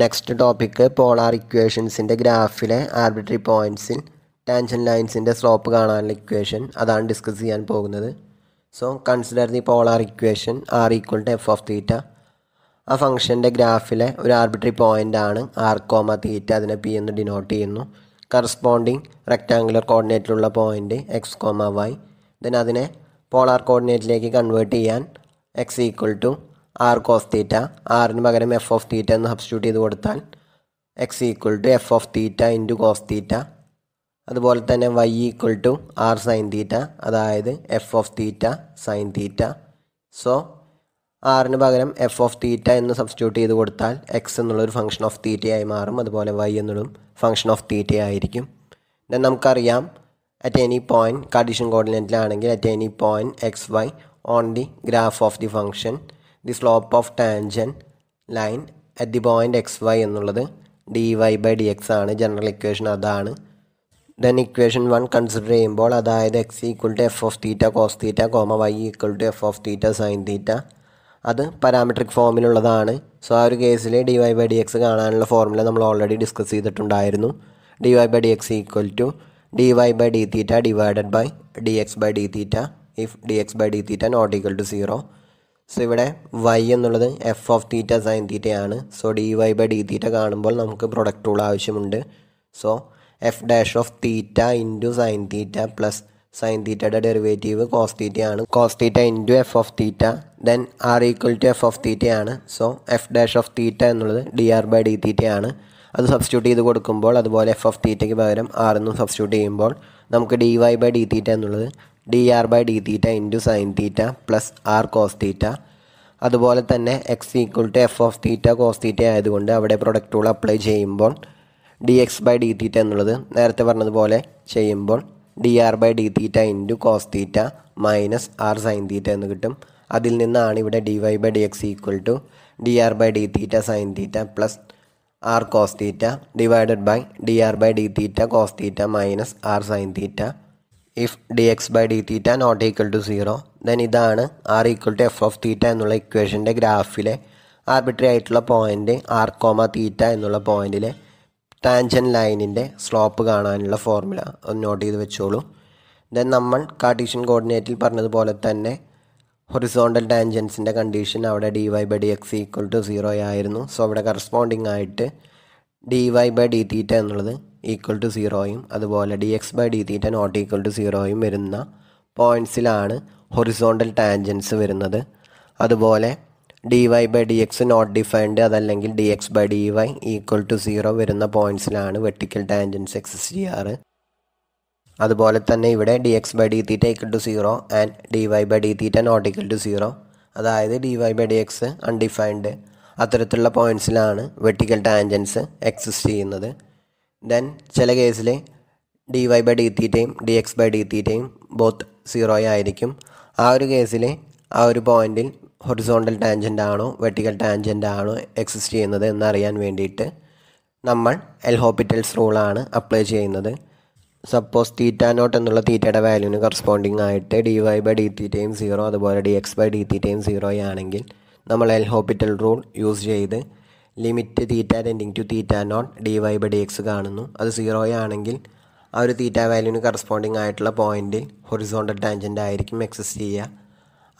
next topic polar ഇക്വേഷൻസിൻ്റെ ഗ്രാഫിലെ arbitrary പോയിൻറ്റ്സിൽ ടാൻഷൻ ലൈൻസിൻ്റെ സ്ലോപ്പ് കാണാനുള്ള ഇക്വേഷൻ അതാണ് ഡിസ്കസ് ചെയ്യാൻ പോകുന്നത് so consider the polar equation r equal to F of theta ആ ഫംഗ്ഷൻ്റെ ഗ്രാഫിലെ ഒരു ആർബിട്രറി പോയിൻ്റ് ആണ് ആർ കോമ തീറ്റ അതിനെ പി എന്ന് ഡിനോട്ട് ചെയ്യുന്നു കറസ്പോണ്ടിങ് റെക്റ്റാങ്കുലർ കോർഡിനേറ്റിലുള്ള point x comma y then അതിനെ പോളാർ കോർഡിനേറ്റിലേക്ക് കൺവേർട്ട് ചെയ്യാൻ x equal to r cos theta ആറിന് പകരം എഫ് ഓഫ് തീറ്റ എന്ന് സബ്സ്റ്റിറ്റ്യൂട്ട് ചെയ്ത് കൊടുത്താൽ X equal to F of theta into cos theta അതുപോലെ തന്നെ y equal to r sine theta അതായത് f of theta sine theta so ആറിന് പകരം എഫ് ഓഫ് തീറ്റ എന്ന് സബ്സ്റ്റിറ്റ്യൂട്ട് ചെയ്ത് കൊടുത്താൽ എക്സ് എന്നുള്ളൊരു ഫംഗ്ഷൻ ഓഫ് തീറ്റയായി മാറും അതുപോലെ വൈ എന്നുള്ളതും ഫംഗ്ഷൻ ഓഫ് തീറ്റയായിരിക്കും ദെൻ നമുക്കറിയാം അറ്റ് എനി പോയിൻറ്റ് കാർഡീഷ്യൻ കോർഡിനേറ്റിലാണെങ്കിൽ at any point x y on the graph of the function the slope of tangent line at the point x y എന്നുള്ളത് d Y by D x ആണ് general equation അതാണ് then equation one consider ചെയ്യുമ്പോൾ അതായത് x equal to F of theta cos theta comma y equal to F of theta sine theta അത് parametric ഫോമിലുള്ളതാണ് so ആ ഒരു കേസിൽ d Y by D x കാണാനുള്ള formula നമ്മൾ already discuss ചെയ്തിട്ടുണ്ടായിരുന്നു d Y by D X equal to d Y by D theta divided by D X by D theta if d X by D theta not equal to zero so ഇവിടെ y എന്നുള്ളത് f of theta sine തീറ്റയാണ് so d Y by D theta കാണുമ്പോൾ നമുക്ക് product rule ആവശ്യമുണ്ട് so f dash of theta into sine theta plus sine തീറ്റയുടെ derivative cos തീറ്റയാണ് cos theta into f of theta then r equal to F of തീറ്റയാണ് so f dash of theta എന്നുള്ളത് d r by D തീറ്റയാണ് അത് substitute ചെയ്ത് കൊടുക്കുമ്പോൾ അതുപോലെ F of തീറ്റയ്ക്ക് പകരം ആർ എന്നും സബ്സ്റ്റിറ്റ്യൂട്ട് ചെയ്യുമ്പോൾ നമുക്ക് d Y by D theta എന്നുള്ളത് d r by D theta into sine theta plus r cos theta അതുപോലെ തന്നെ x equal to F of theta cos theta ആയതുകൊണ്ട് അവിടെ പ്രൊഡക്റ്റുകൾ അപ്ലൈ ചെയ്യുമ്പോൾ d X by D theta എന്നുള്ളത് നേരത്തെ പറഞ്ഞതുപോലെ ചെയ്യുമ്പോൾ d r by D theta into cos theta minus r sine theta എന്ന് കിട്ടും അതിൽ നിന്നാണ് ഇവിടെ d Y by D X equal to d r by D theta sine theta plus r cos theta divided by d r by D theta cos theta minus r sine theta if d X by D theta not equal to zero then ഇതാണ് r equal to F of theta എന്നുള്ള ഇക്വേഷൻ്റെ ഗ്രാഫിലെ arbitrary ആയിട്ടുള്ള point r comma theta എന്നുള്ള പോയിൻറ്റിലെ tangent ലൈനിൻ്റെ slope കാണാനുള്ള formula ഒന്ന് നോട്ട് ചെയ്ത് വെച്ചോളൂ ദെൻ നമ്മൾ കാർട്ടീഷ്യൻ കോർഡിനേറ്റിൽ പറഞ്ഞതുപോലെ തന്നെ ഹൊറിസോണ്ടൽ ടാൻജൻസിൻ്റെ കണ്ടീഷൻ അവിടെ d Y by D X equal to zero ആയിരുന്നു സോ അവിടെ കറസ്പോണ്ടിങ് ആയിട്ട് D Y by D theta എന്നുള്ളത് ഈക്വൽ ടു സീറോയും അതുപോലെ d X by D theta not equal to സീറോയും വരുന്ന പോയിൻറ്റ്സിലാണ് ഹൊറിസോണ്ടൽ ടാൻജൻസ് വരുന്നത് അതുപോലെ d Y by D x not defined അതല്ലെങ്കിൽ D X by d y equal to zero വരുന്ന പോയിൻറ്റ്സിലാണ് വെർട്ടിക്കൽ ടാൻജൻസ് എക്സിസ്റ്റ് ചെയ്യാറ് അതുപോലെ തന്നെ ഇവിടെ d X by D theta equal to zero and d Y by D theta not equal to zero അതായത് d Y by D x undefined അത്തരത്തിലുള്ള പോയിൻറ്റ്സിലാണ് vertical tangents exist ചെയ്യുന്നത് ദെൻ ചില കേസിൽ ഡി വൈ ബൈ ഡി തീറ്റയും d X by D തീറ്റയും both zero ആയിരിക്കും ആ ഒരു കേസിൽ ആ ഒരു പോയിൻറ്റിൽ ഹൊറിസോണ്ടൽ ടാൻജൻ്റ് ആണോ വെർട്ടിക്കൽ ടാൻജൻ്റ് ആണോ എക്സിസ്റ്റ് ചെയ്യുന്നത് എന്നറിയാൻ വേണ്ടിയിട്ട് നമ്മൾ എൽ ഹോപ്പിറ്റൽസ് റൂളാണ് അപ്ലൈ ചെയ്യുന്നത് സപ്പോസ് തീറ്റ നോട്ട് എന്നുള്ള തീറ്റയുടെ വാല്യൂവിന് കറസ്പോണ്ടിങ് ആയിട്ട് ഡി വൈ ബൈ ഡി തീറ്റയും സീറോ അതുപോലെ ഡി എക്സ് ബൈ ഡി തീറ്റയും സീറോ ആണെങ്കിൽ നമ്മൾ എൽ ഹോപ്പിറ്റൽ റൂൾ യൂസ് ചെയ്ത് limit theta tending to theta naught d Y by D x കാണുന്നു അത് സീറോ ആണെങ്കിൽ ആ ഒരു തീറ്റ വാല്യൂവിന് കറസ്പോണ്ടിങ് ആയിട്ടുള്ള പോയിൻറ്റിൽ ഹൊറിസോണ്ടൽ ടാൻജൻ്റ് ആയിരിക്കും എക്സസ് ചെയ്യുക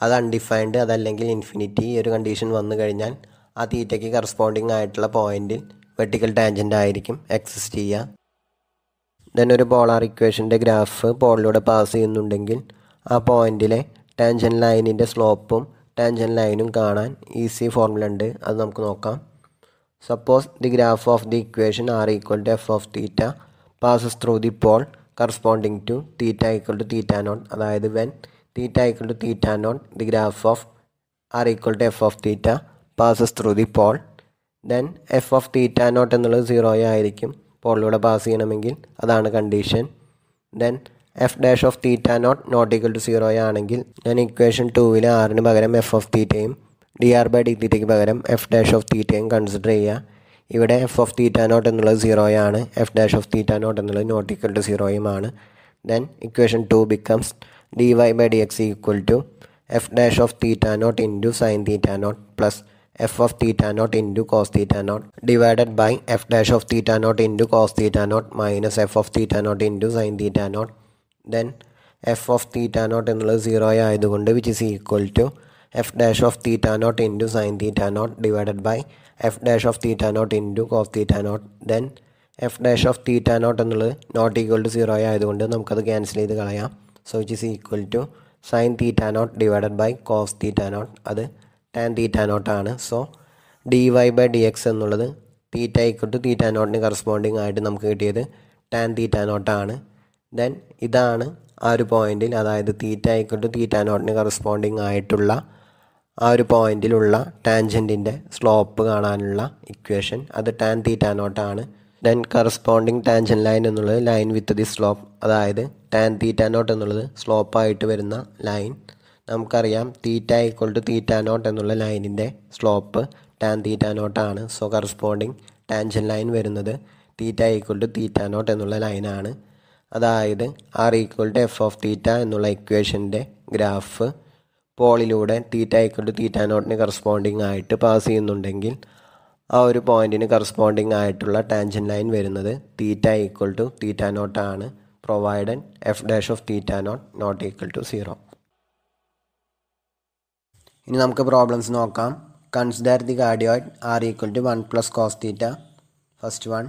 അത് അൺഡിഫൈൻഡ് അതല്ലെങ്കിൽ ഇൻഫിനിറ്റി ഈ ഒരു കണ്ടീഷൻ വന്നു കഴിഞ്ഞാൽ ആ തീറ്റയ്ക്ക് കറസ്പോണ്ടിങ് ആയിട്ടുള്ള പോയിൻറ്റിൽ വെർട്ടിക്കൽ ടാൻജൻ്റ് ആയിരിക്കും എക്സസ് ചെയ്യുക ദെൻ ഒരു പോളാർ ഇക്വേഷൻ്റെ ഗ്രാഫ് പോളിലൂടെ പാസ് ചെയ്യുന്നുണ്ടെങ്കിൽ ആ പോയിൻറ്റിലെ ടാൻജൻ ലൈനിൻ്റെ സ്ലോപ്പും ടാൻജൻ ലൈനും കാണാൻ ഈസി ഫോർമുല ഉണ്ട് അത് നമുക്ക് നോക്കാം Suppose the graph of the equation r equal to f of theta passes through the pole corresponding to theta equal to theta naught അതായത് when theta equal to theta naught the graph of r equal to f of theta passes through the pole then f of theta naught എന്നുള്ളത് zero ആയിരിക്കും പോളിലൂടെ pass ചെയ്യണമെങ്കിൽ അതാണ് condition then F dash of theta naught not equal to zero ആണെങ്കിൽ ഞാൻ equation ടൂവിൽ ആറിന് പകരം എഫ് ഓഫ് തീറ്റയും ഡി ആർ ബൈ ഡി തീറ്റയ്ക്ക് പകരം എഫ് ഡാഷ് ഓഫ് തീറ്റയും കൺസിഡർ ചെയ്യുക ഇവിടെ എഫ് ഓഫ് തീറ്റ നോട്ട് എന്നുള്ളത് സീറോയാണ് f dash of theta naught എന്നുള്ളത് നോട്ട് ഈക്വൽ ടു സീറോയുമാണ് then equation two becomes d Y by D X equal to F dash of theta naught into sine theta naught plus f of theta naught into cos theta naught divided by f dash of theta naught into cos theta naught minus f of theta naught into sine theta naught then f of theta naught എന്നുള്ളത് zero ആയതുകൊണ്ട് which is equal to f dash of theta naught into sine theta naught divided by f dash of theta naught into cos theta naught then f dash of theta naught എന്നുള്ളത് not equal to zero ആയതുകൊണ്ട് നമുക്കത് cancel ചെയ്ത് കളയാം so which is equal to sine theta naught divided by cos theta naught അത് tan theta നോട്ടാണ് so d Y by D x എന്നുള്ളത് theta equal to theta നോട്ടിന് corresponding ആയിട്ട് നമുക്ക് കിട്ടിയത് ടാൻ തീറ്റ നോട്ടാണ് ദെൻ ഇതാണ് ആ ഒരു പോയിൻറ്റിൽ അതായത് തീറ്റ ഈക്വൽ ടു തീറ്റ നോട്ടിന് കറസ്പോണ്ടിങ് ആയിട്ടുള്ള ആ ഒരു പോയിന്റിലുള്ള ടാൻജൻറ്റിൻ്റെ സ്ലോപ്പ് കാണാനുള്ള ഇക്വേഷൻ അത് ടാൻ തീറ്റ നോട്ടാണ് ദെൻ കറസ്പോണ്ടിങ് ടാൻജൻ ലൈൻ എന്നുള്ളത് ലൈൻ വിത്ത് ദി സ്ലോപ്പ് അതായത് ടാൻ തീറ്റ നോട്ട് എന്നുള്ളത് സ്ലോപ്പായിട്ട് വരുന്ന ലൈൻ നമുക്കറിയാം theta equal to theta naught എന്നുള്ള ലൈനിൻ്റെ സ്ലോപ്പ് ടാൻ തീറ്റ നോട്ടാണ് സോ കറസ്പോണ്ടിങ് ടാൻജൻ ലൈൻ വരുന്നത് theta equal to theta naught എന്നുള്ള ലൈനാണ് അതായത് r equal to F of theta എന്നുള്ള ഇക്വേഷൻ്റെ ഗ്രാഫ് പോളിലൂടെ തീറ്റ ഇക്വൽ ടു തീറ്റ നോട്ടിന് കറസ്പോണ്ടിങ് ആയിട്ട് പാസ് ചെയ്യുന്നുണ്ടെങ്കിൽ ആ ഒരു പോയിന്റിന് കറസ്പോണ്ടിങ് ആയിട്ടുള്ള ടാൻജൻ ലൈൻ വരുന്നത് തീറ്റ ഈക്വൽ ടു തീറ്റ നോട്ടാണ് provided f dash of theta naught not equal to zero ഇനി നമുക്ക് പ്രോബ്ലംസ് നോക്കാം consider the cardioid r equal to one plus cos theta first one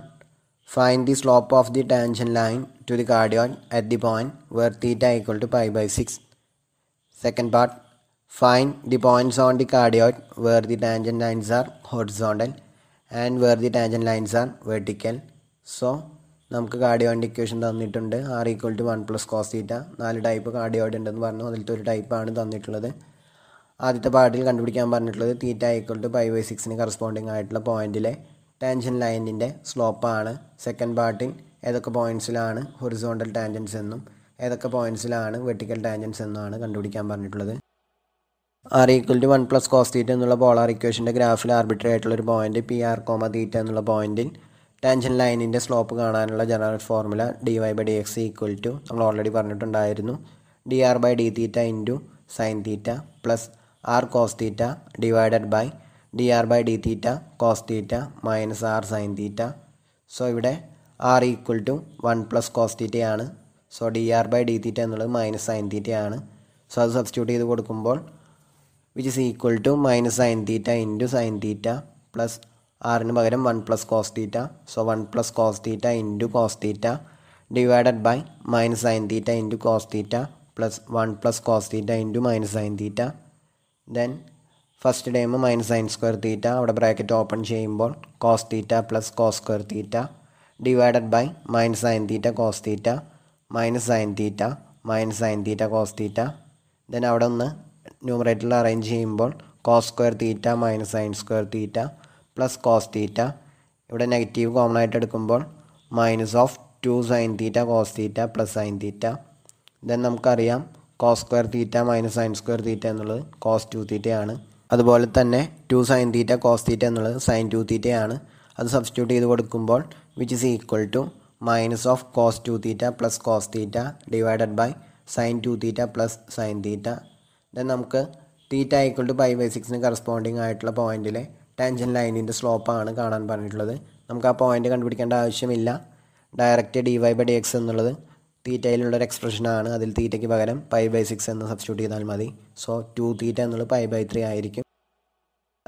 find the slope of the tangent line to the cardioid at the point where theta equal to five by six second part Find the points on the cardioid where the tangent lines are horizontal and where the tangent lines are vertical so നമുക്ക് കാർഡിയോയിൻ്റെ equation തന്നിട്ടുണ്ട് r equal to one plus cos theta നാല് type cardioid ഉണ്ടെന്ന് പറഞ്ഞു അതിലത്തെ ഒരു ടൈപ്പാണ് തന്നിട്ടുള്ളത് ആദ്യത്തെ പാർട്ടിൽ കണ്ടുപിടിക്കാൻ പറഞ്ഞിട്ടുള്ളത് theta equal to five by സിക്സിന് കറസ്പോണ്ടിങ് ആയിട്ടുള്ള പോയിൻറ്റിലെ ടാൻജൻ ലൈനിൻ്റെ സ്ലോപ്പാണ് സെക്കൻഡ് പാർട്ടിൽ ഏതൊക്കെ പോയിൻസിലാണ് ഹൊറിസോണ്ടൽ ടാൻജൻസ് എന്നും ഏതൊക്കെ പോയിൻസിലാണ് വെർട്ടിക്കൽ ടാൻജൻസ് എന്നുമാണ് കണ്ടുപിടിക്കാൻ പറഞ്ഞിട്ടുള്ളത് r equal to one plus cos theta എന്നുള്ള പോളാർ ഇക്വേഷൻ്റെ ഗ്രാഫിൽ ആർബിട്രറി ആയിട്ടുള്ള ഒരു point p r comma theta എന്നുള്ള പോയിന്റിൽ ടെൻഷൻ ലൈനിൻ്റെ സ്ലോപ്പ് കാണാനുള്ള general formula d Y by D X equal to നമ്മൾ ഓൾറെഡി പറഞ്ഞിട്ടുണ്ടായിരുന്നു d r by D theta into sine theta plus r cos theta divided by d r by D theta cos theta minus r sine theta so ഇവിടെ r equal to one plus cos തീറ്റയാണ് so d r by D theta എന്നുള്ളത് minus sine തീറ്റയാണ് so അത് substitute ചെയ്ത് കൊടുക്കുമ്പോൾ which is equal to minus sine theta into sine theta plus ആറിന് പകരം one plus cos theta so one plus cos theta into cos theta divided by minus sine theta into cos theta plus one plus cos theta into minus sine theta then first time minus sine square theta അവിടെ bracket open ചെയ്യുമ്പോൾ cos theta plus cos square theta divided by minus sine theta cos theta minus sine theta minus sine theta cos theta then അവിടെ ഒന്ന് ന്യൂമറേറ്ററിൽ arrange ചെയ്യുമ്പോൾ cos square theta minus sine square theta plus cos theta ഇവിടെ negative common ആയിട്ട് എടുക്കുമ്പോൾ minus of two sine theta cos theta plus sine theta then നമുക്കറിയാം cos square theta minus sine square theta എന്നുള്ളത് cos two തീറ്റയാണ് അതുപോലെ തന്നെ to sine theta cos theta എന്നുള്ളത് sine two തീറ്റയാണ് അത് സബ്സ്റ്റിറ്റ്യൂട്ട് ചെയ്ത് കൊടുക്കുമ്പോൾ which is equal to minus of cos two theta plus cos theta divided by sine two theta plus sine theta then നമുക്ക് theta equal to pi by സിക്സിന് corresponding ആയിട്ടുള്ള പോയിൻറ്റിലെ tension ലൈനിൻ്റെ സ്ലോപ്പാണ് കാണാൻ പറഞ്ഞിട്ടുള്ളത് നമുക്ക് ആ പോയിന്റ് കണ്ടുപിടിക്കേണ്ട ആവശ്യമില്ല direct d Y by D x എന്നുള്ളത് തീറ്റയിലുള്ളൊരു എക്സ്പ്രഷനാണ് അതിൽ തീറ്റയ്ക്ക് പകരം പൈ ബൈ സിക്സ് എന്ന് സബ്സ്റ്റിറ്റ്യൂട്ട് ചെയ്താൽ മതി സോ ടു തീറ്റ എന്നുള്ളത് പൈ ബൈ ത്രീ ആയിരിക്കും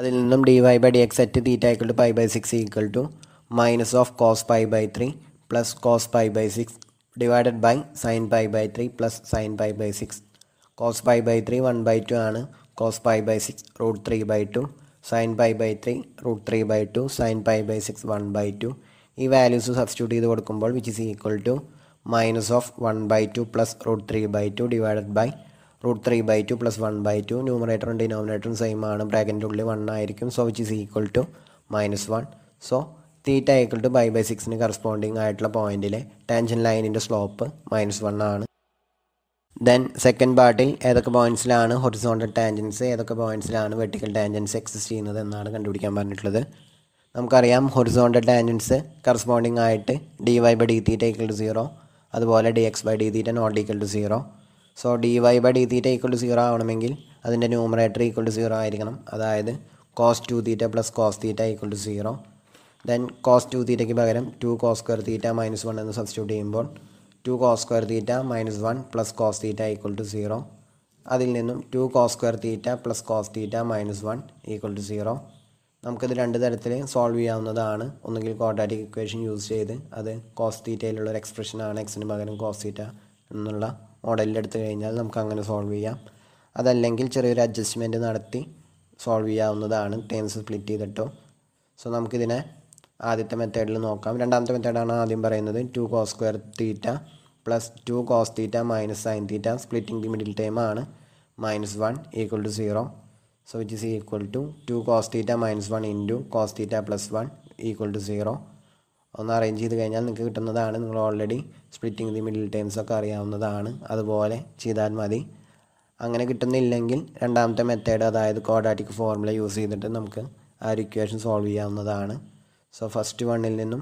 അതിൽ നിന്നും d Y by D x at theta equal to pi by six equal to minus of cos pi by three plus cos pi by six divided by sine pi by three plus sine pi by six cos pi by three one by two ആണ് cos pi by six root three by two sine pi by three root three by two sine pi by six one by to ഈ values substitute ചെയ്ത് കൊടുക്കുമ്പോൾ which is equal to minus of one by two plus root three by two divided by root three by two plus one by two ന്യൂമറേറ്ററും ഡിനോമിനേറ്ററും same ആണ് ബ്രാക്കറ്റിൻ്റെ ഉള്ളിൽ one ആയിരിക്കും so which is equal to minus one so theta equal to by by സിക്സിന് corresponding ആയിട്ടുള്ള പോയിന്റിലെ tangent ലൈനിൻ്റെ സ്ലോപ്പ് മൈനസ് വൺ ആണ് ദെൻ സെക്കൻഡ് പാർട്ടിൽ ഏതൊക്കെ പോയിൻറ്റ്സിലാണ് ഹൊറിസോണ്ടൽ ടാൻജൻസ് ഏതൊക്കെ പോയിൻറ്റ്സിലാണ് വെർട്ടിക്കൽ ടാൻജൻസ് എക്സിസ്റ്റ് ചെയ്യുന്നത് എന്നാണ് കണ്ടുപിടിക്കാൻ പറഞ്ഞിട്ടുള്ളത് നമുക്കറിയാം ഹൊറിസോണ്ടൽ ടാൻജൻസ് കറസ്പോണ്ടിങ് ആയിട്ട് D Y by D theta equal to zero അതുപോലെ d X by D theta not equal to zero so d Y by D theta equal to zero ആവണമെങ്കിൽ അതിൻ്റെ numerator equal to zero ആയിരിക്കണം അതായത് cos two theta plus cos theta equal to zero then cos two തീറ്റയ്ക്ക് പകരം two cos square theta minus one എന്ന് substitute ചെയ്യുമ്പോൾ two cos square theta minus one plus cos theta equal to zero അതിൽ നിന്നും two cos square theta plus cos theta minus one equal to zero നമുക്കിത് രണ്ട് തരത്തിൽ solve ചെയ്യാവുന്നതാണ് ഒന്നുകിൽ quadratic equation use ചെയ്ത് അത് കോസ് തീറ്റയിലുള്ള ഒരു എക്സ്പ്രഷനാണ് എക്സിന് പകരം കോസ് തീറ്റ എന്നുള്ള മോഡലിൽ എടുത്തു കഴിഞ്ഞാൽ നമുക്ക് അങ്ങനെ സോൾവ് ചെയ്യാം അതല്ലെങ്കിൽ ചെറിയൊരു അഡ്ജസ്റ്റ്മെൻറ്റ് നടത്തി സോൾവ് ചെയ്യാവുന്നതാണ് ടേംസ് സ്പ്ലിറ്റ് ചെയ്തിട്ടോ സോ നമുക്കിതിനെ ആദ്യത്തെ മെത്തേഡിൽ നോക്കാം രണ്ടാമത്തെ മെത്തേഡാണ് ആദ്യം പറയുന്നത് two cos square theta plus two cos theta minus sine theta splitting the middle term ആണ് minus one equal to zero so it is equal to two cos theta minus one into cos theta plus one equal to zero ഒന്ന് arrange ചെയ്ത് കഴിഞ്ഞാൽ നിങ്ങൾക്ക് കിട്ടുന്നതാണ് നിങ്ങൾ already splitting the middle terms ഒക്കെ അറിയാവുന്നതാണ് അതുപോലെ ചെയ്താൽ മതി അങ്ങനെ കിട്ടുന്നില്ലെങ്കിൽ രണ്ടാമത്തെ മെത്തേഡ് അതായത് കോഡാറ്റിക് ഫോർമുല യൂസ് ചെയ്തിട്ട് നമുക്ക് ആ ഒരു ഇക്വേഷൻ സോൾവ് ചെയ്യാവുന്നതാണ് സോ ഫസ്റ്റ് വണ്ണിൽ നിന്നും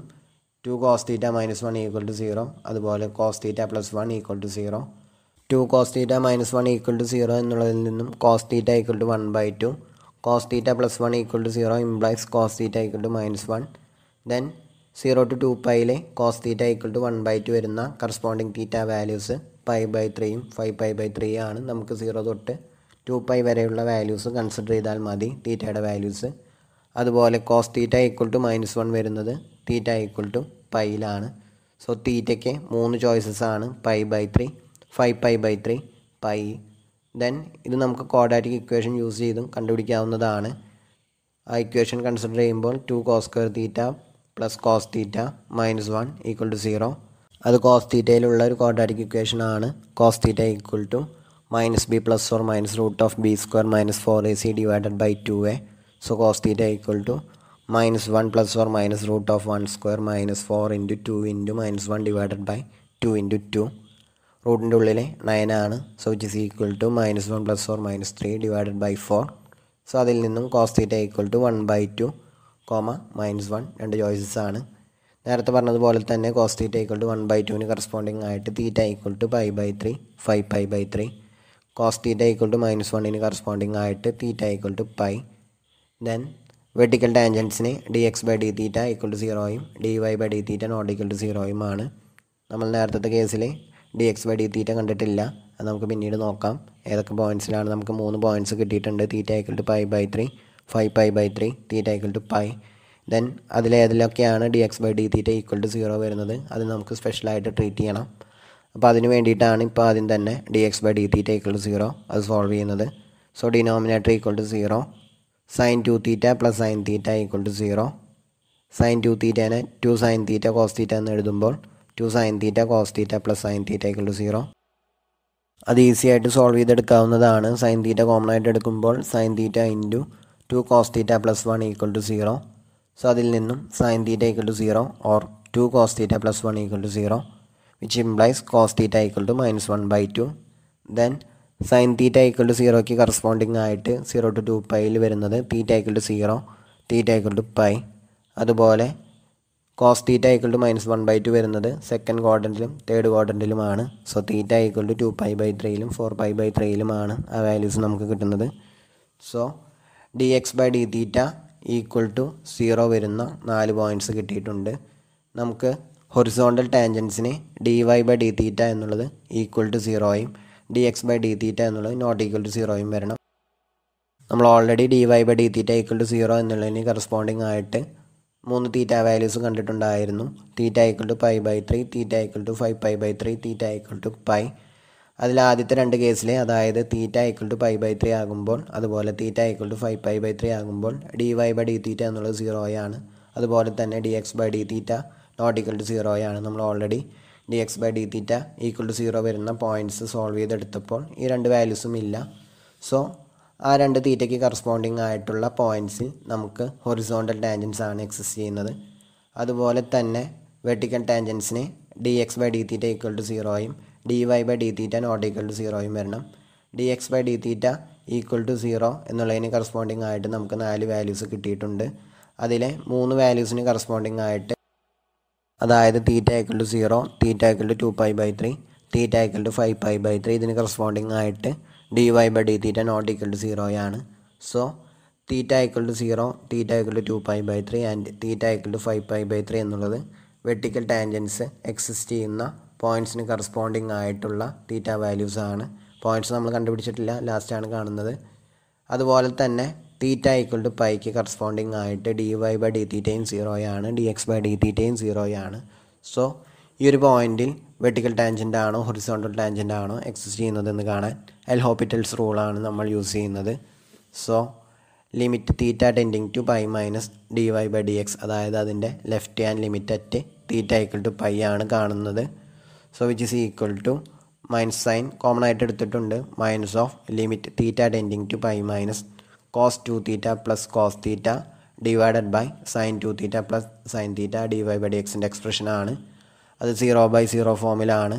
two cos theta minus one equal to zero അതുപോലെ cos theta plus one equal to zero two cos theta minus one equal to zero എന്നുള്ളതിൽ നിന്നും cos theta equal to one by two cos theta plus one equal to zero implies cos theta equal to minus one then zero to two പൈയിലെ cos theta equal to one by to വരുന്ന corresponding theta values pi by ത്രീയും five pi by three ആണ് നമുക്ക് zero തൊട്ട് two pi വരെയുള്ള values consider ചെയ്താൽ മതി തീറ്റയുടെ വാല്യൂസ് അതുപോലെ cos theta equal to minus one വരുന്നത് തീറ്റ ഈക്വൽ ടു പൈയിലാണ് സോ തീറ്റയ്ക്ക് മൂന്ന് ചോയ്സസ് ആണ് pi by three five pi by three pi then ഇത് നമുക്ക് കോഡാറ്റിക് ഇക്വേഷൻ യൂസ് ചെയ്തും കണ്ടുപിടിക്കാവുന്നതാണ് ആ ഇക്വേഷൻ കൺസിഡർ ചെയ്യുമ്പോൾ two cos square theta plus cos theta minus one equal to zero അത് കോസ് തീറ്റയിലുള്ള ഒരു ക്വാഡ്രാറ്റിക് ഇക്വേഷൻ ആണ് cos theta equal to minus B plus four minus root of B square minus four A C divided by two A So cos theta equal to minus 1 plus or minus root of 1 square minus 4 into 2 into minus 1 divided by 2 into 2 റൂട്ടിൻ്റെ ഉള്ളിലെ നയനാണ് so which is equal to minus one plus four minus three divided by four so അതിൽ നിന്നും cos theta equal to one by two comma minus one രണ്ട് ചോയ്സസ് ആണ് നേരത്തെ പറഞ്ഞതുപോലെ തന്നെ cos theta equal to one by ടുവിന് corresponding ആയിട്ട് theta equal to pi by three five pi by three cos theta equal to minus വണ്ണിന് corresponding ആയിട്ട് theta equal to pi then vertical ടാൻജൻസിന് D X by D theta equal to സീറോയും D Y by D theta not equal to സീറോയും ആണ് നമ്മൾ നേരത്തെ കേസിൽ D X by D theta കണ്ടിട്ടില്ല അത് നമുക്ക് പിന്നീട് നോക്കാം ഏതൊക്കെ പോയിൻറ്റ്സിലാണ് നമുക്ക് മൂന്ന് പോയിൻറ്റ്സ് കിട്ടിയിട്ടുണ്ട് theta equal to pi by three five pi by three theta equal to pi then അതിലേതിലൊക്കെയാണ് D X by D theta equal to zero വരുന്നത് അത് നമുക്ക് സ്പെഷ്യലായിട്ട് ട്രീറ്റ് ചെയ്യണം അപ്പോൾ അതിന് വേണ്ടിയിട്ടാണ് ഇപ്പോൾ ആദ്യം തന്നെ D X by D theta equal to zero അത് സോൾവ് ചെയ്യുന്നത് so denominator equal to zero sine two theta plus sine theta equal to zero sine two തീറ്റേനെ two sine theta cos theta എന്ന് എഴുതുമ്പോൾ two sine theta cos theta plus sine theta equal to zero അത് easy ആയിട്ട് solve ചെയ്തെടുക്കാവുന്നതാണ് sine theta common ആയിട്ട് എടുക്കുമ്പോൾ sine theta into two cos theta plus one equal to zero so അതിൽ നിന്നും sine theta equal to zero or two cos theta plus one equal to zero which implies cos theta equal to minus one by two then sine theta equal to സീറോയ്ക്ക് corresponding ആയിട്ട് zero to two പൈയിൽ വരുന്നത് theta equal to zero theta equal to pi അതുപോലെ cos theta equal to minus one by two വരുന്നത് second ക്വാഡൻറ്റിലും third ക്വാഡൻറ്റിലുമാണ് so theta equal to two pi by ത്രീയിലും four pi by ത്രീയിലുമാണ് ആ values നമുക്ക് കിട്ടുന്നത് so D X by D theta equal to zero വരുന്ന നാല് പോയിൻറ്റ്സ് കിട്ടിയിട്ടുണ്ട് നമുക്ക് ഹൊറിസോണ്ടൽ ടാൻജൻസിന് D Y by D theta എന്നുള്ളത് ഈക്വൽ ടു സീറോയും D X by D theta എന്നുള്ളത് നോട്ട് ഈക്വൽ ടു സീറോയും വരണം നമ്മൾ already D Y by D theta equal to zero എന്നുള്ളതിന് കറസ്പോണ്ടിങ് ആയിട്ട് മൂന്ന് തീറ്റ വാല്യൂസ് കണ്ടിട്ടുണ്ടായിരുന്നു theta equal to pi by three theta equal to five pi by three theta equal to pi അതിൽ ആദ്യത്തെ രണ്ട് കേസിൽ അതായത് theta equal to pi by three ആകുമ്പോൾ അതുപോലെ theta equal to five pi by three ആകുമ്പോൾ D Y by D theta എന്നുള്ളത് സീറോയാണ് അതുപോലെ തന്നെ D X by D theta not equal to സീറോയാണ് നമ്മൾ already D X by D theta equal to zero വരുന്ന പോയിൻറ്റ്സ് സോൾവ് ചെയ്തെടുത്തപ്പോൾ ഈ രണ്ട് വാല്യൂസും ഇല്ല സോ ആ രണ്ട് തീറ്റയ്ക്ക് കറസ്പോണ്ടിങ് ആയിട്ടുള്ള പോയിൻറ്റ്സിൽ നമുക്ക് ഹൊറിസോണ്ടൽ ടാൻജൻസ് ആണ് എക്സിസ്റ്റ് ചെയ്യുന്നത് അതുപോലെ തന്നെ വെർട്ടിക്കൽ ടാൻജൻസിന് D X by D theta equal to സീറോയും D Y by D theta not equal to സീറോയും വരണം D X by D theta equal to zero എന്നുള്ളതിന് കറസ്പോണ്ടിങ് ആയിട്ട് നമുക്ക് നാല് വാല്യൂസ് കിട്ടിയിട്ടുണ്ട് അതിലെ മൂന്ന് വാല്യൂസിന് കറസ്പോണ്ടിങ് ആയിട്ട് അതായത് theta equal to zero theta equal to two pi by three theta equal to five pi by three ഇതിന് കറസ്പോണ്ടിങ് ആയിട്ട് D Y by D theta not equal to സീറോയാണ് so theta equal to zero theta equal to two pi by three and theta equal to five pi by three എന്നുള്ളത് vertical tangents exist ചെയ്യുന്ന പോയിൻറ്റ്സിന് corresponding ആയിട്ടുള്ള തീറ്റ values ആണ് points നമ്മൾ കണ്ടുപിടിച്ചിട്ടില്ല ലാസ്റ്റാണ് കാണുന്നത് അതുപോലെ തന്നെ തീറ്റ ഈക്വൽ ടു പൈക്ക് കറസ്പോണ്ടിങ് ആയിട്ട് ഡി വൈ ബൈ ഡി തീറ്റയും സീറോയാണ് ഡി എക്സ് ബൈ ഡി തീറ്റയും സീറോയാണ് സോ ഈ ഒരു പോയിന്റിൽ വെർട്ടിക്കൽ ടാൻജൻ്റ് ആണോ ഹൊറിസോണ്ടൽ ടാൻജൻ്റ് ആണോ എക്സിസ്റ്റ് എന്ന് കാണാൻ എൽ ഹോപ്പിറ്റൽസ് റൂളാണ് നമ്മൾ യൂസ് ചെയ്യുന്നത് so limit theta tending to pi minus D Y by D X അതായത് അതിൻ്റെ left hand limit at theta equal to pi ആണ് കാണുന്നത് so which is equal to minus sine common ആയിട്ട് എടുത്തിട്ടുണ്ട് minus of limit theta tending to pi minus cos two theta plus cos theta divided by sine two theta plus sine theta D Y by D എക്സിൻ്റെ എക്സ്പ്രഷനാണ് അത് zero by zero ഫോമിലാണ്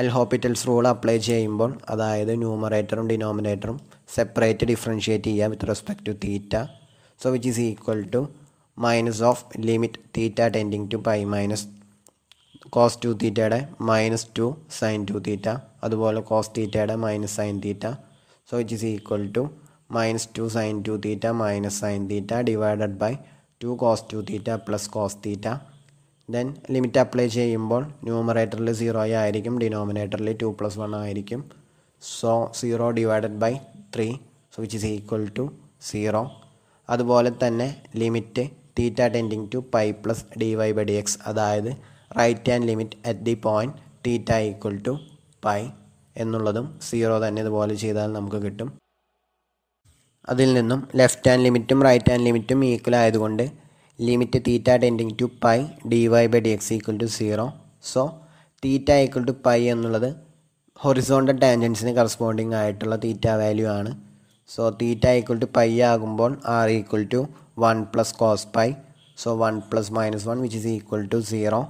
L Hopital's rule apply ചെയ്യുമ്പോൾ അതായത് ന്യൂമറേറ്ററും ഡിനോമിനേറ്ററും separate differentiate ചെയ്യുക with respect to theta so which is equal to minus of limit theta tending to pi minus cos two തീറ്റയുടെ minus two sine two theta അതുപോലെ cos തീറ്റയുടെ minus sine theta so which is equal to minus two sine two theta minus sine theta divided by two cos two theta plus cos theta then limit apply ചെയ്യുമ്പോൾ ന്യൂമറേറ്ററിൽ zero ആയിരിക്കും ഡിനോമിനേറ്ററിൽ two plus one ആയിരിക്കും so zero divided by three so which is equal to zero അതുപോലെ തന്നെ limit theta tending to pi plus D Y by D X അതായത് right hand limit at the point theta equal to pi എന്നുള്ളതും zero തന്നെ ഇതുപോലെ ചെയ്താൽ നമുക്ക് കിട്ടും അതിൽ നിന്നും ലെഫ്റ്റ് ഹാൻഡ് ലിമിറ്റും റൈറ്റ് ഹാൻഡ് ലിമിറ്റും ഈക്വൽ ആയതുകൊണ്ട് limit theta tending to pi D Y by D X equal to zero so theta equal to pi എന്നുള്ളത് ഹൊറിസോണ്ടൽ ടാൻജൻസിന് കറസ്പോണ്ടിങ് ആയിട്ടുള്ള തീറ്റ വാല്യൂ ആണ് so theta equal to pi ആകുമ്പോൾ R equal to one plus cos pi so one plus minus one which is equal to zero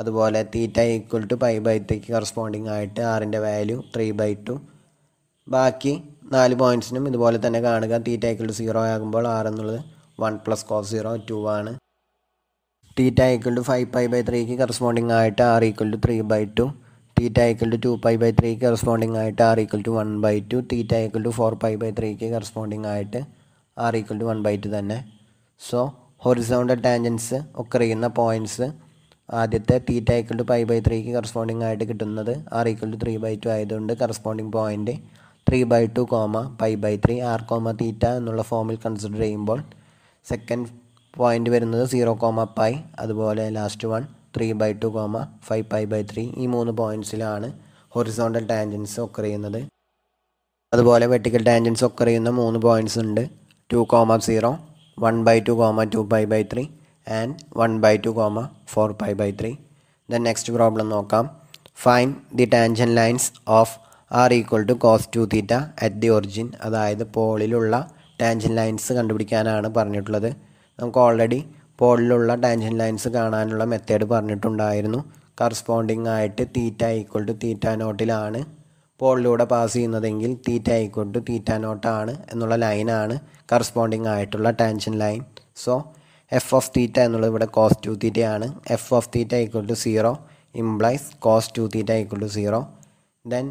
അതുപോലെ theta equal to pi by ത്രീക്ക് corresponding ആയിട്ട് ആറിൻ്റെ value three by to ബാക്കി നാല് പോയിൻറ്റ്സിനും ഇതുപോലെ തന്നെ കാണുക തീറ്റ ഈക്വൽ ടു സീറോ ആകുമ്പോൾ ആർ എന്നുള്ളത് one plus cos zero two ആണ് theta equal to five pi by ത്രീക്ക് കറസ്പോണ്ടിങ് ആയിട്ട് R equal to three by two theta equal to two pi by ത്രീക്ക് കറസ്പോണ്ടിങ് ആയിട്ട് R equal to one by two theta equal to four pi by ത്രീക്ക് corresponding ആയിട്ട് R equal to one by two തന്നെ so horizontal tangents ഒക്കറിയുന്ന points ആദ്യത്തെ തീറ്റ equal to pi by ത്രീക്ക് corresponding ആയിട്ട് കിട്ടുന്നത് R equal to three by two ആയതുകൊണ്ട് corresponding point three by two comma pi by three R comma theta എന്നുള്ള ഫോമിൽ consider ചെയ്യുമ്പോൾ സെക്കൻഡ് പോയിൻ്റ് വരുന്നത് സീറോ കോമ പൈ അതുപോലെ last one three by two comma five pi by three ഈ മൂന്ന് പോയിൻറ്റ്സിലാണ് horizontal tangents occur ചെയ്യുന്നത് അതുപോലെ vertical tangents occur ചെയ്യുന്ന മൂന്ന് പോയിൻറ്റ്സ് ഉണ്ട് two comma zero one by two comma two pi by three and one by two comma four pi by three then next problem നോക്കാം find the tangent lines of R equal to cos two theta at the origin അതായത് പോളിലുള്ള tangent lines കണ്ടുപിടിക്കാനാണ് പറഞ്ഞിട്ടുള്ളത് നമുക്ക് already പോളിലുള്ള tangent lines കാണാനുള്ള method പറഞ്ഞിട്ടുണ്ടായിരുന്നു corresponding ആയിട്ട് തീറ്റ ഈക്വൽ ടു തീറ്റ നോട്ടിലാണ് പോളിലൂടെ പാസ് ചെയ്യുന്നതെങ്കിൽ തീറ്റ ഈക്വൽ ടു തീറ്റ നോട്ടാണ് എന്നുള്ള ലൈനാണ് കറസ്പോണ്ടിങ് ആയിട്ടുള്ള tangent line so F of theta എന്നുള്ളത് ഇവിടെ കോസ് ടു തീറ്റയാണ് F of theta equal to zero implies cos two theta equal to zero then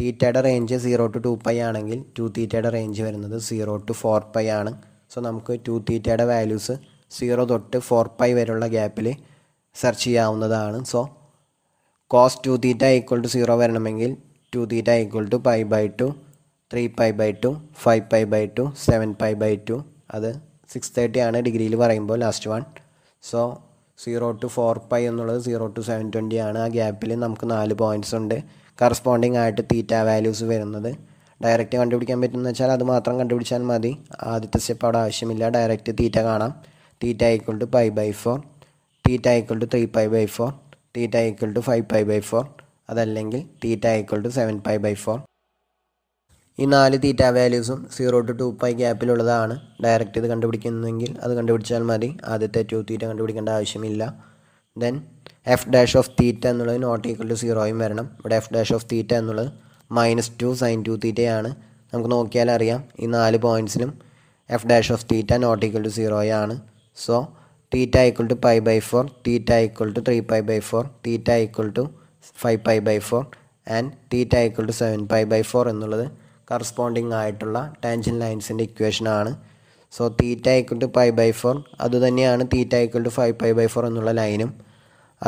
തീറ്റയുടെ range zero to two pi ആണെങ്കിൽ two തീറ്റയുടെ range വരുന്നത് സീറോ ടു ഫോർ പൈ ആണ് so നമുക്ക് two തീറ്റയുടെ വാല്യൂസ് സീറോ തൊട്ട് four pi വരെയുള്ള ഗ്യാപ്പിൽ സെർച്ച് ചെയ്യാവുന്നതാണ് so cos two theta equal to zero വരണമെങ്കിൽ two theta equal to pi by two three pi by two five pi by two seven pi by two അത് six thirty ആണ് ഡിഗ്രിയിൽ പറയുമ്പോൾ last one so zero to four pi എന്നുള്ളത് zero to seven twenty ആണ് ആ ഗ്യാപ്പിൽ നമുക്ക് നാല് പോയിൻറ്റ്സ് ഉണ്ട് കറസ്പോണ്ടിങ് ആയിട്ട് തീറ്റ വാല്യൂസ് വരുന്നത് ഡയറക്റ്റ് കണ്ടുപിടിക്കാൻ പറ്റുന്ന വെച്ചാൽ അത് മാത്രം കണ്ടുപിടിച്ചാൽ മതി ആദ്യത്തെ സ്റ്റെപ്പ് അവിടെ ആവശ്യമില്ല ഡയറക്റ്റ് തീറ്റ കാണാം theta equal to pi by four theta equal to three pi by four theta equal to five pi by four അതല്ലെങ്കിൽ theta equal to seven pi by four ഈ നാല് തീറ്റ വാല്യൂസും zero to two pi ഗ്യാപ്പിലുള്ളതാണ് direct ഇത് കണ്ടുപിടിക്കുന്നതെങ്കിൽ അത് കണ്ടുപിടിച്ചാൽ മതി ആദ്യത്തെ ടു തീറ്റ കണ്ടുപിടിക്കേണ്ട ആവശ്യമില്ല then F dash of theta എന്നുള്ളത് നോട്ട് ഈക്വൽ ടു സീറോയും വരണം ഇവിടെ എഫ് ഡാഷ് ഓഫ് തീറ്റ എന്നുള്ളത് മൈനസ് ടു സൈൻ ടു തീറ്റയാണ് നമുക്ക് നോക്കിയാൽ അറിയാം ഈ നാല് പോയിൻറ്റ്സിനും F dash of theta not equal to സീറോയാണ് so theta equal to pi by four theta equal to three pi by four theta equal to five pi by four and theta equal to seven pi by four എന്നുള്ളത് corresponding ആയിട്ടുള്ള tangent ലൈൻസിൻ്റെ ഇക്വേഷനാണ് so theta equal to pi by four അതുതന്നെയാണ് theta equal to five pi by four എന്നുള്ള ലൈനും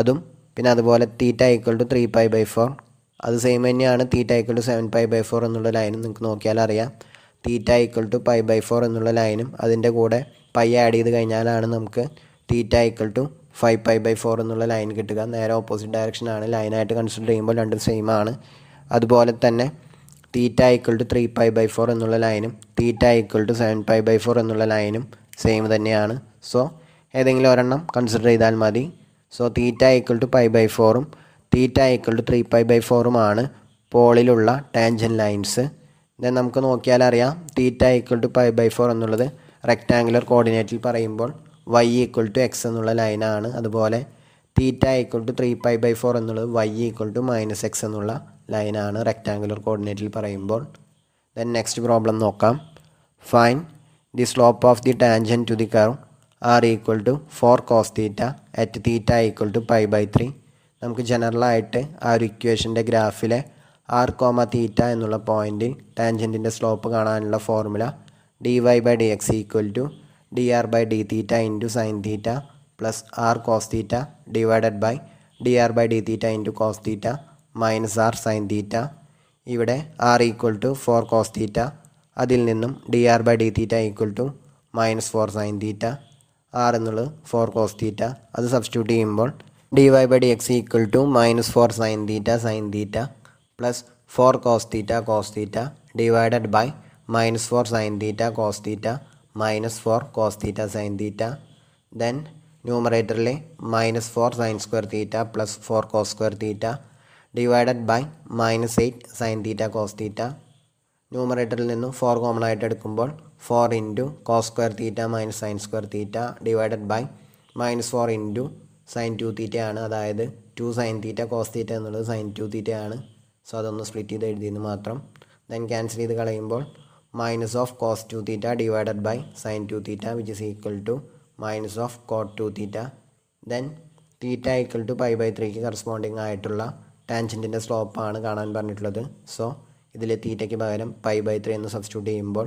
അതും പിന്നെ അതുപോലെ theta equal to three pi by four അത് സെയിം തന്നെയാണ് theta equal to seven pi by four എന്നുള്ള ലൈനും നിങ്ങൾക്ക് നോക്കിയാൽ അറിയാം theta equal to pi by four എന്നുള്ള ലൈനും അതിൻ്റെ കൂടെ പൈ ആഡ് ചെയ്ത് കഴിഞ്ഞാലാണ് നമുക്ക് theta equal to five pi by four എന്നുള്ള ലൈൻ കിട്ടുക നേരെ ഓപ്പോസിറ്റ് ഡയറക്ഷനാണ് ലൈനായിട്ട് കൺസിഡർ ചെയ്യുമ്പോൾ രണ്ടും സെയിം ആണ് അതുപോലെ തന്നെ theta equal to three pi by four എന്നുള്ള ലൈനും theta equal to seven pi by four എന്നുള്ള ലൈനും സെയിം തന്നെയാണ് സോ ഏതെങ്കിലും ഒരെണ്ണം കൺസിഡർ ചെയ്താൽ മതി so theta equal to pi by ഫോറും theta equal to three pi by ഫോറുമാണ് പോളിലുള്ള ടാൻജൻ ലൈൻസ് ദെൻ നമുക്ക് നോക്കിയാൽ അറിയാം theta equal to pi by four എന്നുള്ളത് റെക്റ്റാങ്കുലർ കോർഡിനേറ്റിൽ പറയുമ്പോൾ വൈ ഈക്വൽ ടു എക്സ് എന്നുള്ള ലൈനാണ് അതുപോലെ theta equal to three pi by four എന്നുള്ളത് Y equal to minus X എന്നുള്ള ലൈനാണ് റെക്റ്റാങ്കുലർ കോർഡിനേറ്റിൽ പറയുമ്പോൾ ദെൻ നെക്സ്റ്റ് പ്രോബ്ലം നോക്കാം find the slope of the tangent to the curve r equal to four cos theta at theta equal to pi by three നമുക്ക് ജനറലായിട്ട് ആ ഒരു ഇക്വേഷൻ്റെ ഗ്രാഫിലെ ആർ കോമ തീറ്റ എന്നുള്ള പോയിൻറ്റിൽ ടാൻജൻറ്റിൻ്റെ സ്ലോപ്പ് കാണാനുള്ള formula d Y by D X equal to d r by D theta into sine theta plus r cos theta divided by d r by D theta into cos theta minus r sine theta ഇവിടെ r equal to four cos theta അതിൽ നിന്നും d r by D theta equal to minus four sine theta r എന്നുള്ളത് four cos theta അത് substitute ചെയ്യുമ്പോൾ D Y by D X equal to minus four sine theta sine theta plus four cos theta cos theta divided by minus four sine theta cos theta minus four cos theta sine theta then ന്യൂമറേറ്ററിലെ minus four sine square theta plus four cos square theta divided by minus eight sine theta cos theta ന്യൂമറേറ്ററിൽ നിന്നും four common ആയിട്ട് എടുക്കുമ്പോൾ four into cos square theta minus sine square theta divided by minus four into sine two തീറ്റയാണ് അതായത് two sine theta cos theta എന്നുള്ളത് sine two തീറ്റയാണ് so അതൊന്ന് split ചെയ്ത് എഴുതിയെന്ന് മാത്രം ദെൻ ക്യാൻസൽ ചെയ്ത് കളയുമ്പോൾ minus of cos two theta divided by sine two theta which is equal to minus of cot two theta then theta equal to pi by ത്രീക്ക് corresponding ആയിട്ടുള്ള ടാൻജൻറ്റിൻ്റെ സ്ലോപ്പാണ് കാണാൻ പറഞ്ഞിട്ടുള്ളത് സോ ഇതിൽ തീറ്റയ്ക്ക് പകരം പൈ ബൈ ത്രീ എന്ന് സബ്സ്റ്റിറ്റ്യൂട്ട് ചെയ്യുമ്പോൾ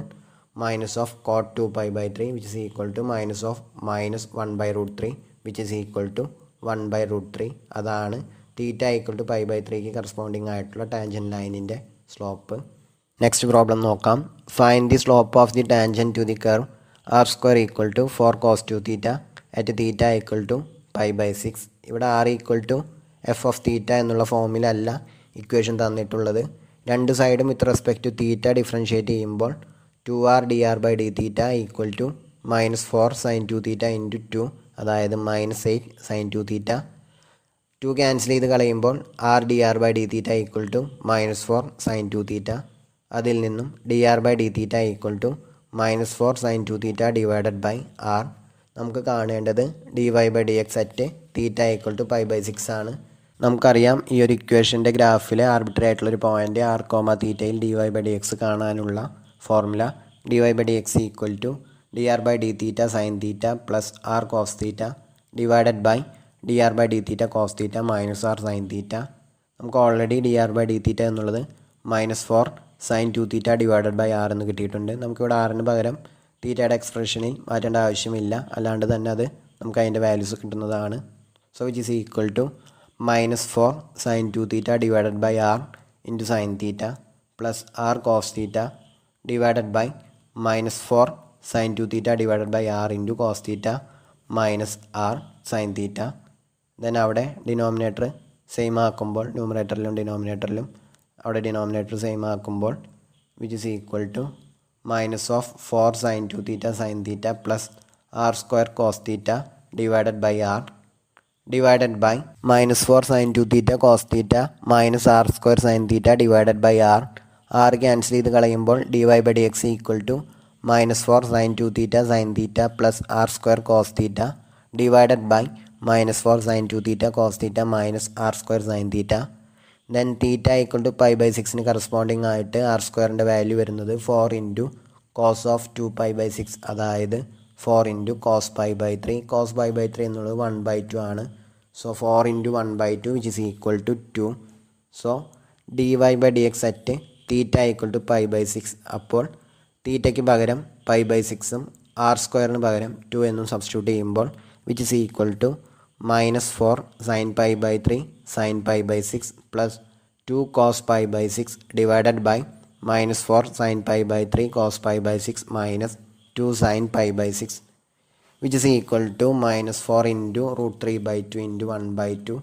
minus of cot two pi by three which is equal to minus of minus one by root three which is equal to one by root three അതാണ് theta equal to pi by ത്രീക്ക് corresponding ആയിട്ടുള്ള tangent ലൈനിൻ്റെ slope next problem നോക്കാം find the slope of the tangent to the curve r square equal to four cos two theta at theta equal to pi by six ഇവിടെ r equal to F of theta എന്നുള്ള ഫോമിലല്ല equation തന്നിട്ടുള്ളത് രണ്ട് സൈഡും with respect to theta differentiate ചെയ്യുമ്പോൾ two r d r by D theta equal to minus four sine two theta into two അതായത് minus eight sine two theta two cancel ചെയ്ത് കളയുമ്പോൾ r d r by D theta equal to minus four sine two theta അതിൽ നിന്നും d r by D theta equal to minus four sine two theta divided by r നമുക്ക് കാണേണ്ടത് D Y by D x at theta equal to pi by six ആണ് നമുക്കറിയാം ഈ ഒരു ഇക്വേഷൻ്റെ ഗ്രാഫിലെ ആർബിട്രറി ആയിട്ടുള്ള ഒരു പോയിൻ്റ് ആർ കോമ തീറ്റയിൽ d Y by D x കാണാനുള്ള formula d Y by D X equal to d r by D theta sine theta plus r cos theta divided by d r by D theta cos theta minus r sine theta നമുക്ക് already d r by D theta എന്നുള്ളത് minus four sine two theta divided by r എന്ന് കിട്ടിയിട്ടുണ്ട് നമുക്കിവിടെ ആറിന് പകരം തീറ്റയുടെ എക്സ്പ്രഷനിൽ മാറ്റേണ്ട ആവശ്യമില്ല അല്ലാണ്ട് തന്നെ അത് നമുക്ക് അതിൻ്റെ വാല്യൂസ് കിട്ടുന്നതാണ് so which is equal to minus four sine two theta divided by r into sine theta plus r cos theta divided by minus four sine two theta divided by r into cos theta minus r sine theta then അവിടെ denominator same ആക്കുമ്പോൾ ന്യൂമറേറ്ററിലും ഡിനോമിനേറ്ററിലും അവിടെ denominator same ആക്കുമ്പോൾ which is equal to minus of four sine two theta sine theta plus r square cos theta divided by r divided by minus four sine two theta cos theta minus r square sine theta divided by r r cancel ചെയ്ത് കളയുമ്പോൾ d Y by D X equal to minus four sine two theta sine theta plus r square cos theta divided by minus four sine two theta cos theta minus r square sine theta then theta equal to pi by സിക്സിന് corresponding ആയിട്ട് r സ്ക്വയറിൻ്റെ value വരുന്നത് four into cos of two pi by six അതായത് four into cos five by three cos five by three എന്നുള്ളത് one by two ആണ് so four into one by two which is equal to two so d Y by D x at theta equal to five by six അപ്പോൾ തീറ്റയ്ക്ക് പകരം five by സിക്സും R സ്ക്വയറിന് പകരം to എന്നും substitute ചെയ്യുമ്പോൾ which is equal to minus four sine pi by three sine pi by six plus two cos five by six divided by minus four sine pi by three cos five by six minus 2 sin pi by 6 which is equal to minus 4 into root 3 by 2 into 1 by 2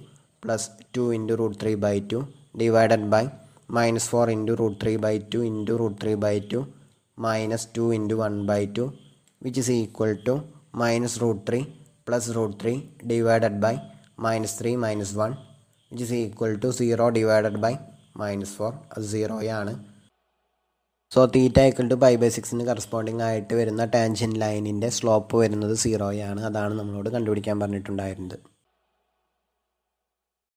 plus 2 into root 3 by 2 divided by minus 4 into root 3 by 2 into root 3 by 2 minus 2 into 1 by 2 which is equal to minus root 3 plus root 3 divided by minus 3 minus 1 which is equal to 0 divided by minus 4 അത് 0 ആണ് so theta equal to pi by സിക്സിന് corresponding ആയിട്ട് വരുന്ന tangent ലൈനിൻ്റെ slope വരുന്നത് സീറോയാണ് അതാണ് നമ്മളോട് കണ്ടുപിടിക്കാൻ പറഞ്ഞിട്ടുണ്ടായിരുന്നത്